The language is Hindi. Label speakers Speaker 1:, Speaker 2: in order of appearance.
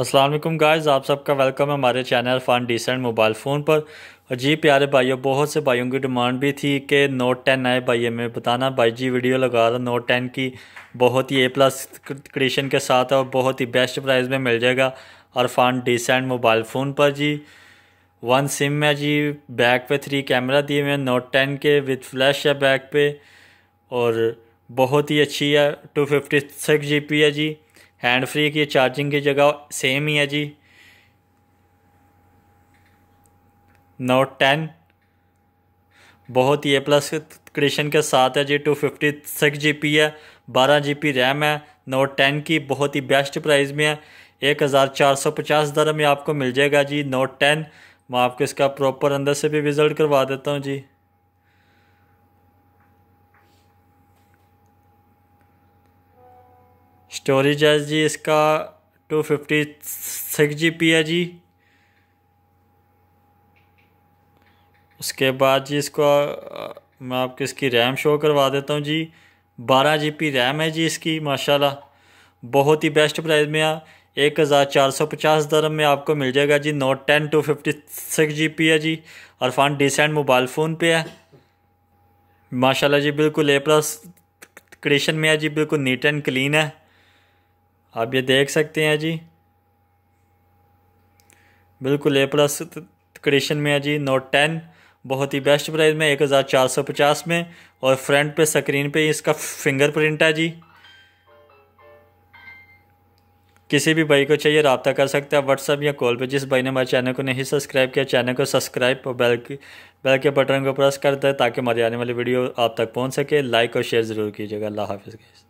Speaker 1: असलम गाइस आप सबका वेलकम है हमारे channel fun decent mobile phone पर और जी प्यारे भाइयों बहुत से भाइयों की डिमांड भी थी कि नोट टेन आए भाई हमें बताना भाई जी वीडियो लगा रहा नोट टेन की बहुत ही ए प्लस क्रेशन के साथ और बहुत ही बेस्ट प्राइस में मिल जाएगा और फन डिसेंट मोबाइल फ़ोन पर जी वन सिम में जी बैक पे थ्री कैमरा दिए हुए हैं नोट टेन के विथ फ्लैश है बैक पे और बहुत ही अच्छी है टू फिफ्टी सिक्स जी है जी हैंड फ्री की चार्जिंग की जगह सेम ही है जी नोट टेन बहुत ही ए प्लस क्रिएशन के साथ है जी two fifty six G B है बारह जी पी रैम है नोट टेन की बहुत ही बेस्ट प्राइस में है एक हज़ार चार सौ पचास दर में आपको मिल जाएगा जी नोट टेन मैं आपको इसका प्रॉपर अंदर से भी रिजल्ट करवा देता हूँ जी स्टोरेज है जी इसका two fifty six G B है जी उसके बाद जी इसको मैं आपको इसकी रैम शो करवा देता हूँ जी बारह जी पी रैम है जी इसकी माशाल्लाह बहुत ही बेस्ट प्राइस में आ एक हज़ार चार सौ पचास दरम में आपको मिल जाएगा जी note ten two fifty six G B है जी और डिसेंट मोबाइल फ़ोन पे है माशाल्लाह जी बिल्कुल ए प्लस कंडीशन में है जी बिल्कुल नीट एंड क्लीन है आप ये देख सकते हैं जी बिल्कुल ए प्लस क्रेशन में है जी नोट टेन बहुत ही बेस्ट प्राइस में एक हज़ार चार सौ पचास में और फ्रंट पे स्क्रीन पे इसका फिंगर प्रिंट है जी किसी भी भाई को चाहिए रबता कर सकते हैं व्हाट्सअप या कॉल पे जिस भाई ने हमारे चैनल को नहीं सब्सक्राइब किया चैनल को सब्सक्राइब और बेल के बेल के बटन को प्रेस कर दें ताकि हमारी आने वाली वीडियो आप तक पहुंच सके लाइक और शेयर ज़रूर कीजिएगा अल्लाह हाफिज़